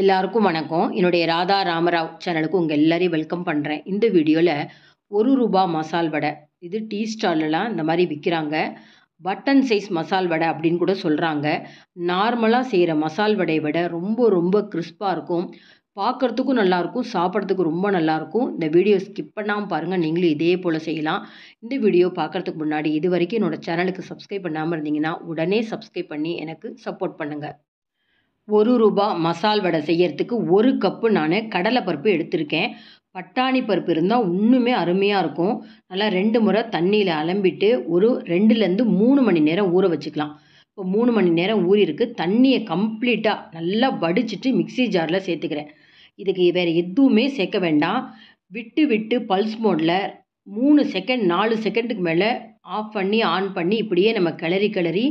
எல்லாருக்கும் வணக்கம் என்னுடைய ராதா ராமராவ் சேனலுக்கு உங்கள் எல்லாரையும் வெல்கம் பண்ணுறேன் இந்த வீடியோவில் ஒரு ரூபா மசால் வடை இது டீ ஸ்டாலெலாம் இந்த மாதிரி விற்கிறாங்க பட்டன் சைஸ் மசால் வடை அப்படின்னு கூட சொல்கிறாங்க நார்மலாக செய்கிற மசால் வடையை விட ரொம்ப ரொம்ப கிறிஸ்பாக இருக்கும் பார்க்குறதுக்கும் நல்லாயிருக்கும் சாப்பிட்றதுக்கு ரொம்ப நல்லாயிருக்கும் இந்த வீடியோ ஸ்கிப் பண்ணாமல் பாருங்கள் நீங்களும் இதே போல் செய்யலாம் இந்த வீடியோ பார்க்குறதுக்கு முன்னாடி இது வரைக்கும் என்னோடய சேனலுக்கு சப்ஸ்கிரைப் பண்ணாமல் இருந்தீங்கன்னா உடனே சப்ஸ்கிரைப் பண்ணி எனக்கு சப்போர்ட் பண்ணுங்கள் ஒரு ரூபா மசால் வடை செய்யறதுக்கு ஒரு கப்பு நான் கடலைப்பருப்பு எடுத்திருக்கேன் பட்டாணி பருப்பு இருந்தால் இன்னுமே அருமையாக இருக்கும் நல்லா ரெண்டு முறை தண்ணியில் அலம்பிட்டு ஒரு ரெண்டுலேருந்து மூணு மணி நேரம் ஊற வச்சுக்கலாம் இப்போ மூணு மணி நேரம் ஊறியிருக்கு தண்ணியை கம்ப்ளீட்டாக நல்லா வடிச்சிட்டு மிக்சி ஜாரில் சேர்த்துக்கிறேன் இதுக்கு வேறு எதுவுமே சேர்க்க வேண்டாம் விட்டு விட்டு பல்ஸ் மோடில் மூணு செகண்ட் நாலு செகண்டுக்கு மேலே ஆஃப் பண்ணி ஆன் பண்ணி இப்படியே நம்ம கிளறி கிளறி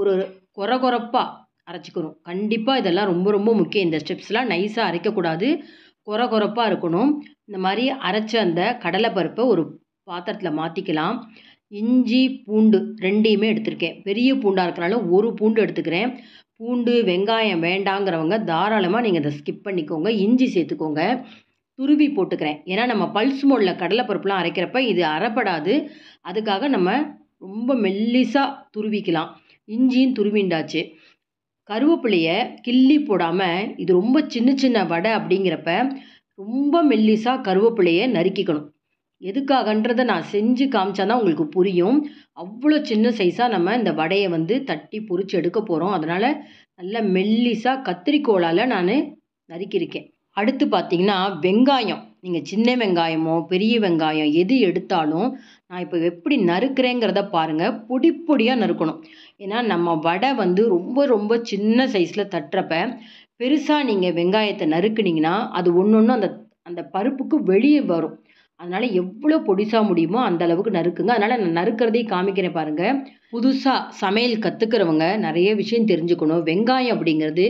ஒரு கொரகொரப்பாக அரைச்சிக்கணும் கண்டிப்பாக இதெல்லாம் ரொம்ப ரொம்ப முக்கியம் இந்த ஸ்டெப்ஸ்லாம் நைஸாக அரைக்கக்கூடாது குறை குறப்பாக இருக்கணும் இந்த மாதிரி அரைச்ச அந்த கடலை பருப்பை ஒரு பாத்திரத்தில் மாற்றிக்கலாம் இஞ்சி பூண்டு ரெண்டையுமே எடுத்திருக்கேன் பெரிய பூண்டாக இருக்கிறனால ஒரு பூண்டு எடுத்துக்கிறேன் பூண்டு வெங்காயம் வேண்டாங்கிறவங்க தாராளமாக நீங்கள் இதை ஸ்கிப் பண்ணிக்கோங்க இஞ்சி சேர்த்துக்கோங்க துருவி போட்டுக்கிறேன் ஏன்னா நம்ம பல்ஸ் மோடில் கடலைப்பருப்புலாம் அரைக்கிறப்ப இது அரைப்படாது அதுக்காக நம்ம ரொம்ப மெல்லிசாக துருவிக்கலாம் இஞ்சியும் துருவிண்டாச்சு கருவேப்பிலையை கிள்ளி போடாமல் இது ரொம்ப சின்ன சின்ன வடை அப்படிங்கிறப்ப ரொம்ப மெல்லிசாக கருவேப்பிலையை நறுக்கிக்கணும் எதுக்காகன்றதை நான் செஞ்சு காமிச்சா தான் உங்களுக்கு புரியும் அவ்வளோ சின்ன சைஸாக நம்ம இந்த வடையை வந்து தட்டி பொறிச்சு எடுக்க போகிறோம் அதனால் நல்ல மெல்லிசாக கத்திரிக்கோளால் நான் நறுக்கியிருக்கேன் அடுத்து பார்த்திங்கன்னா வெங்காயம் நீங்கள் சின்ன வெங்காயமோ பெரிய வெங்காயம் எது எடுத்தாலும் நான் இப்போ எப்படி நறுக்கிறேங்கிறத பாருங்கள் பொடி பொடியாக நறுக்கணும் ஏன்னா நம்ம வடை வந்து ரொம்ப ரொம்ப சின்ன சைஸில் தட்டுறப்ப பெருசாக நீங்கள் வெங்காயத்தை நறுக்குனீங்கன்னா அது ஒன்று ஒன்று அந்த அந்த பருப்புக்கு வெளியே வரும் அதனால் எவ்வளோ பொடிசாக முடியுமோ அந்த அளவுக்கு நறுக்குங்க அதனால் நான் நறுக்கிறதே காமிக்கிறேன் பாருங்கள் புதுசாக சமையல் கற்றுக்கிறவங்க நிறைய விஷயம் தெரிஞ்சுக்கணும் வெங்காயம் அப்படிங்கிறது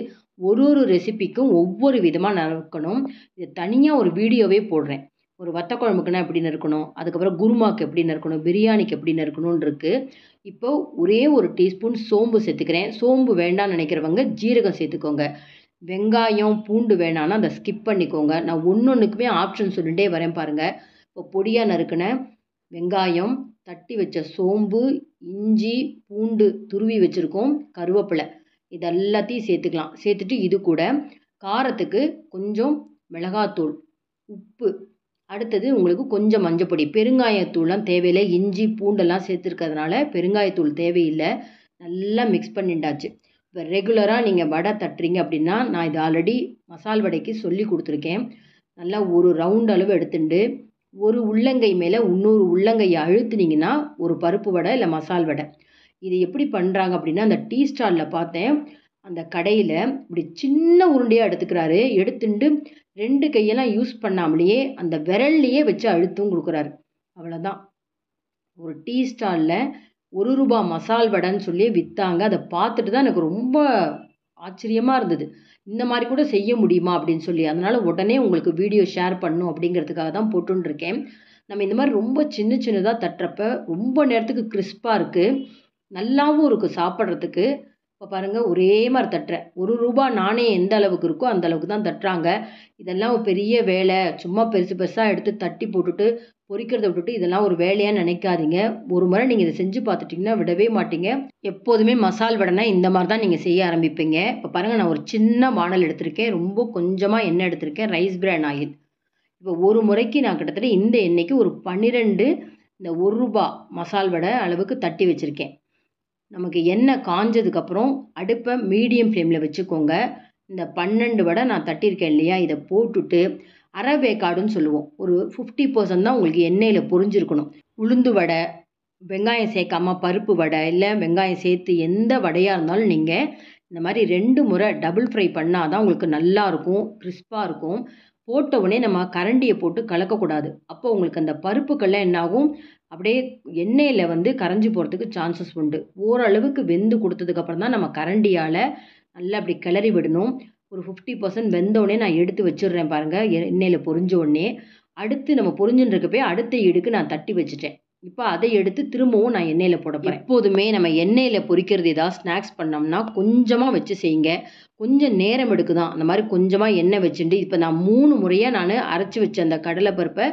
ஒரு ஒரு ரெசிபிக்கும் ஒவ்வொரு விதமாக நறுக்கணும் இது தனியாக ஒரு வீடியோவே போடுறேன் ஒரு வத்த குழம்புக்குன்னா எப்படி நறுக்கணும் அதுக்கப்புறம் குருமாக்கு எப்படி நறுக்கணும் பிரியாணிக்கு எப்படி நறுக்கணும்னு இருக்குது இப்போ ஒரே ஒரு டீஸ்பூன் சோம்பு சேர்த்துக்கிறேன் சோம்பு வேண்டாம்னு நினைக்கிறவங்க ஜீரகம் சேர்த்துக்கோங்க வெங்காயம் பூண்டு வேணான்னா அதை ஸ்கிப் பண்ணிக்கோங்க நான் ஒன்று ஒன்றுக்குமே ஆப்ஷன் சொல்லிகிட்டே வரேன் பாருங்கள் இப்போ பொடியாக நறுக்கின வெங்காயம் தட்டி வச்ச சோம்பு இஞ்சி பூண்டு துருவி வச்சுருக்கோம் கருவேப்பிலை இதெல்லாத்தையும் சேர்த்துக்கலாம் சேர்த்துட்டு இது கூட காரத்துக்கு கொஞ்சம் மிளகாத்தூள் உப்பு அடுத்தது உங்களுக்கு கொஞ்சம் மஞ்சப்பொடி பெருங்காயத்தூள்லாம் தேவையில்லை இஞ்சி பூண்டெல்லாம் சேர்த்துருக்கறதுனால பெருங்காயத்தூள் தேவையில்லை நல்லா மிக்ஸ் பண்ணிண்டாச்சு இப்போ ரெகுலராக நீங்கள் வடை தட்டுறீங்க அப்படின்னா நான் இது ஆல்ரெடி மசால் வடைக்கு சொல்லி கொடுத்துருக்கேன் நல்லா ஒரு ரவுண்ட் அளவு எடுத்துட்டு ஒரு உள்ளங்கை மேலே இன்னொரு உள்ளங்கையை அழுத்துனீங்கன்னா ஒரு பருப்பு வடை இல்லை மசால் வடை இது எப்படி பண்ணுறாங்க அப்படின்னா அந்த டீ ஸ்டாலில் பார்த்தேன் அந்த கடையில் இப்படி சின்ன உருண்டையாக எடுத்துக்கிறாரு எடுத்துட்டு ரெண்டு கையெல்லாம் யூஸ் பண்ணாமலேயே அந்த விரல்லையே வச்சு அழுத்தும் கொடுக்குறாரு அவ்வளோதான் ஒரு டீ ஸ்டாலில் ஒரு ரூபா மசால் வடைன்னு சொல்லி விற்றாங்க அதை பார்த்துட்டு தான் எனக்கு ரொம்ப ஆச்சரியமாக இருந்தது இந்த மாதிரி கூட செய்ய முடியுமா அப்படின்னு சொல்லி அதனால் உடனே உங்களுக்கு வீடியோ ஷேர் பண்ணும் அப்படிங்கிறதுக்காக தான் போட்டுருக்கேன் நம்ம இந்த மாதிரி ரொம்ப சின்ன சின்னதாக தட்டுறப்ப ரொம்ப நேரத்துக்கு கிறிஸ்பாக இருக்குது நல்லாவும் இருக்குது சாப்பிட்றதுக்கு இப்போ பாருங்கள் ஒரே மாதிரி தட்டுறேன் ஒரு ரூபா நாணயம் எந்த அளவுக்கு இருக்கோ அந்த அளவுக்கு தான் தட்டுறாங்க இதெல்லாம் ஒரு பெரிய வேலை சும்மா பெருசு பெருசாக எடுத்து தட்டி போட்டுட்டு பொறிக்கிறத விட்டுட்டு இதெல்லாம் ஒரு வேலையாக நினைக்காதீங்க ஒரு முறை நீங்கள் இதை செஞ்சு பார்த்துட்டிங்கன்னா விடவே மாட்டீங்க எப்போதுமே மசால் வடைனா இந்த மாதிரி தான் நீங்கள் செய்ய ஆரம்பிப்பீங்க இப்போ பாருங்கள் நான் ஒரு சின்ன மாடல் எடுத்திருக்கேன் ரொம்ப கொஞ்சமாக எண்ணெய் எடுத்திருக்கேன் ரைஸ் பிரான் ஆயில் இப்போ ஒரு முறைக்கு நான் கிட்டத்தட்ட இந்த எண்ணெய்க்கு ஒரு பன்னிரெண்டு இந்த ஒரு ரூபா மசால் வடை அளவுக்கு தட்டி வச்சுருக்கேன் நமக்கு எண்ணெய் காஞ்சதுக்கப்புறம் அடுப்பை மீடியம் ஃப்ளேமில் வச்சுக்கோங்க இந்த பன்னெண்டு வடை நான் தட்டியிருக்கேன் இல்லையா இதை போட்டுட்டு வேக்காடுன்னு சொல்லுவோம் ஒரு ஃபிஃப்டி பர்சன்ட் தான் உங்களுக்கு எண்ணெயில் பொரிஞ்சிருக்கணும் உளுந்து வடை வெங்காயம் சேர்க்காமல் பருப்பு வடை இல்லை வெங்காயம் சேர்த்து எந்த வடையாக இருந்தாலும் நீங்கள் இந்த மாதிரி ரெண்டு முறை டபுள் ஃப்ரை பண்ணால் தான் உங்களுக்கு நல்லாயிருக்கும் க்ரிஸ்பாக இருக்கும் போட்ட உடனே நம்ம கரண்டியை போட்டு கலக்கக்கூடாது அப்போ உங்களுக்கு அந்த பருப்புக்கெல்லாம் என்னாகும் அப்படியே எண்ணெயில் வந்து கரைஞ்சி போகிறதுக்கு சான்சஸ் உண்டு ஓரளவுக்கு வெந்து கொடுத்ததுக்கப்புறம் தான் நம்ம கரண்டியால் நல்லா அப்படி கிளறி விடணும் ஒரு ஃபிஃப்டி பர்சன்ட் வெந்தோடனே நான் எடுத்து வச்சிடுறேன் பாருங்கள் எண்ணெயில் பொறிஞ்ச உடனே அடுத்து நம்ம பொரிஞ்சுன்னு இருக்கப்பே அடுத்த இடுக்கு நான் தட்டி வச்சுட்டேன் இப்போ அதை எடுத்து திரும்பவும் நான் எண்ணெயில் போட போகிறேன் எப்போதுமே நம்ம எண்ணெயில் பொரிக்கிறது ஏதாவது ஸ்நாக்ஸ் பண்ணோம்னா கொஞ்சமாக வச்சு செய்யுங்க கொஞ்சம் நேரம் எடுக்குதான் அந்த மாதிரி கொஞ்சமாக எண்ணெய் வச்சுட்டு இப்போ நான் மூணு முறையாக நான் அரைச்சி வச்ச அந்த கடலை பருப்பை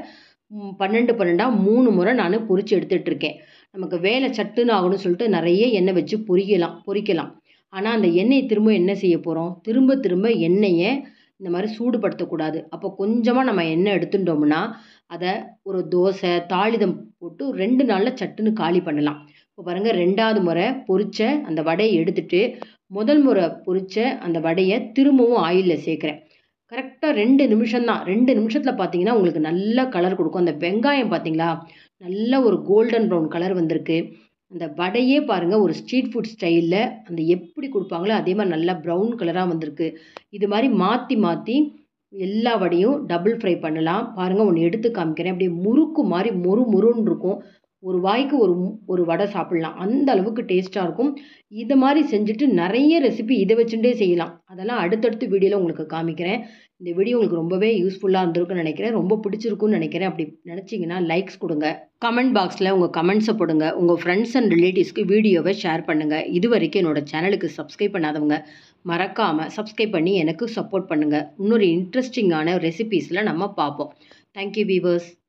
பன்னெண்டு பன்னெண்டாக மூணு முறை நான் பொரித்து எடுத்துகிட்ருக்கேன் நமக்கு வேலை சட்டுன்னு ஆகணும்னு சொல்லிட்டு நிறைய எண்ணெய் வச்சு பொரியலாம் பொறிக்கலாம் ஆனால் அந்த எண்ணெயை திரும்ப என்ன செய்ய போகிறோம் திரும்ப திரும்ப எண்ணெயை இந்த மாதிரி சூடுபடுத்தக்கூடாது அப்போ கொஞ்சமாக நம்ம எண்ணெய் எடுத்துட்டோம்னா அதை ஒரு தோசை தாளிதம் போட்டு ரெண்டு நாளில் சட்டுன்னு காலி பண்ணலாம் இப்போ பாருங்கள் ரெண்டாவது முறை பொரித்த அந்த வடையை எடுத்துட்டு முதல் முறை பொரித்த அந்த வடையை திரும்பவும் ஆயிலில் சேர்க்குறேன் கரெக்டாக ரெண்டு நிமிஷம் தான் ரெண்டு நிமிஷத்தில் பார்த்தீங்கன்னா உங்களுக்கு நல்ல கலர் கொடுக்கும் அந்த வெங்காயம் பார்த்தீங்களா நல்ல ஒரு கோல்டன் ப்ரௌன் கலர் வந்திருக்கு அந்த வடையே பாருங்கள் ஒரு ஸ்ட்ரீட் ஃபுட் ஸ்டைலில் அந்த எப்படி கொடுப்பாங்களோ அதே மாதிரி நல்லா ப்ரௌன் கலராக வந்திருக்கு இது மாதிரி மாற்றி மாற்றி எல்லா வடையும் டபுள் ஃப்ரை பண்ணலாம் பாருங்கள் ஒன்று எடுத்து காமிக்கிறேன் அப்படியே முறுக்கு மாதிரி மொறு மொறுன்னு இருக்கும் ஒரு வாய்க்கு ஒரு ஒரு வடை சாப்பிட்லாம் அந்த அளவுக்கு டேஸ்ட்டாக இருக்கும் இதை மாதிரி செஞ்சுட்டு நிறைய ரெசிபி இதை வச்சுட்டே செய்யலாம் அதெல்லாம் அடுத்தடுத்து வீடியோவில் உங்களுக்கு காமிக்கிறேன் இந்த வீடியோ உங்களுக்கு ரொம்பவே யூஸ்ஃபுல்லாக இருந்திருக்குன்னு நினைக்கிறேன் ரொம்ப பிடிச்சிருக்குன்னு நினைக்கிறேன் அப்படி நினச்சிங்கன்னா லைக்ஸ் கொடுங்க கமெண்ட் பாக்ஸில் உங்கள் கமெண்ட்ஸை போடுங்க உங்கள் ஃப்ரெண்ட்ஸ் அண்ட் ரிலேட்டிவ்ஸ்க்கு வீடியோவை ஷேர் பண்ணுங்கள் இது வரைக்கும் என்னோடய சேனலுக்கு சப்ஸ்கிரைப் பண்ணாதவங்க மறக்காமல் சப்ஸ்கிரைப் பண்ணி எனக்கு சப்போர்ட் பண்ணுங்கள் இன்னொரு இன்ட்ரெஸ்டிங்கான ரெசிபீஸில் நம்ம பார்ப்போம் தேங்க்யூ வீவர்ஸ்